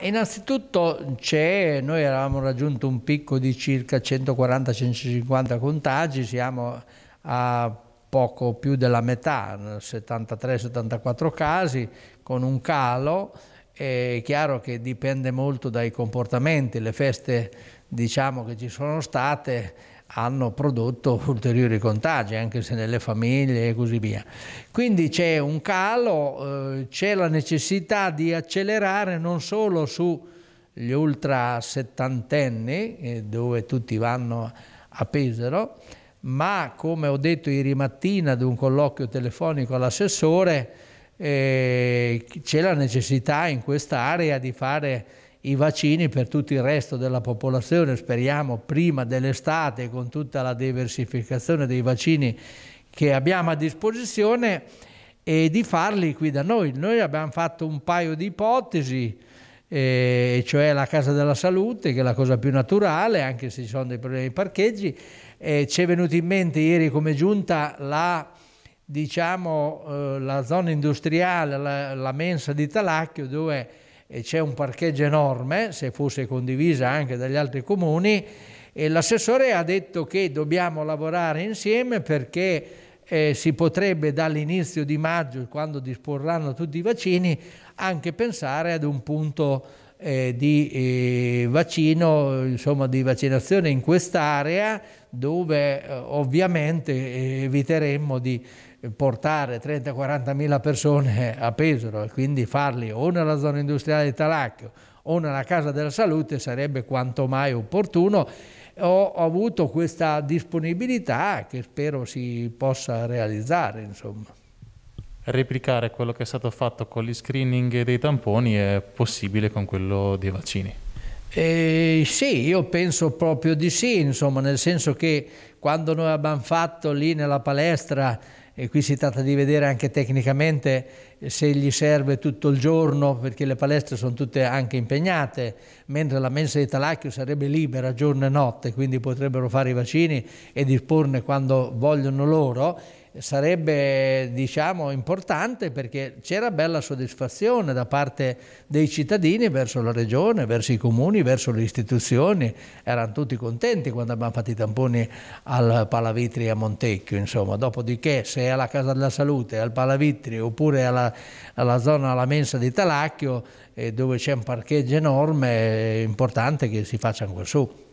Innanzitutto c'è, noi avevamo raggiunto un picco di circa 140-150 contagi, siamo a poco più della metà, 73-74 casi, con un calo è chiaro che dipende molto dai comportamenti, le feste diciamo, che ci sono state hanno prodotto ulteriori contagi anche se nelle famiglie e così via. Quindi c'è un calo, eh, c'è la necessità di accelerare non solo sugli ultra settantenni eh, dove tutti vanno a Pesaro, ma come ho detto ieri mattina ad un colloquio telefonico all'assessore, eh, c'è la necessità in quest'area di fare i vaccini per tutto il resto della popolazione, speriamo prima dell'estate con tutta la diversificazione dei vaccini che abbiamo a disposizione e di farli qui da noi. Noi abbiamo fatto un paio di ipotesi, eh, cioè la casa della salute, che è la cosa più naturale, anche se ci sono dei problemi di parcheggi. Eh, ci è venuto in mente ieri come giunta la diciamo, eh, la zona industriale, la, la mensa di Talacchio, dove eh, c'è un parcheggio enorme, se fosse condivisa anche dagli altri comuni, e l'assessore ha detto che dobbiamo lavorare insieme perché eh, si potrebbe dall'inizio di maggio, quando disporranno tutti i vaccini, anche pensare ad un punto eh, di eh, vaccino, insomma di vaccinazione in quest'area dove eh, ovviamente eh, eviteremmo di portare 30-40 mila persone a Pesaro e quindi farli o nella zona industriale di Talacchio o nella Casa della Salute sarebbe quanto mai opportuno. Ho, ho avuto questa disponibilità che spero si possa realizzare. Insomma. Replicare quello che è stato fatto con gli screening dei tamponi è possibile con quello dei vaccini? Eh, sì, io penso proprio di sì, insomma, nel senso che quando noi abbiamo fatto lì nella palestra e qui si tratta di vedere anche tecnicamente se gli serve tutto il giorno perché le palestre sono tutte anche impegnate, mentre la mensa di Talacchio sarebbe libera giorno e notte, quindi potrebbero fare i vaccini e disporne quando vogliono loro sarebbe diciamo, importante perché c'era bella soddisfazione da parte dei cittadini verso la regione, verso i comuni, verso le istituzioni, erano tutti contenti quando abbiamo fatto i tamponi al Palavitri a Montecchio, insomma. dopodiché se è alla Casa della Salute, al Palavitri oppure alla, alla zona, alla mensa di Talacchio eh, dove c'è un parcheggio enorme, è importante che si facciano quassù. su.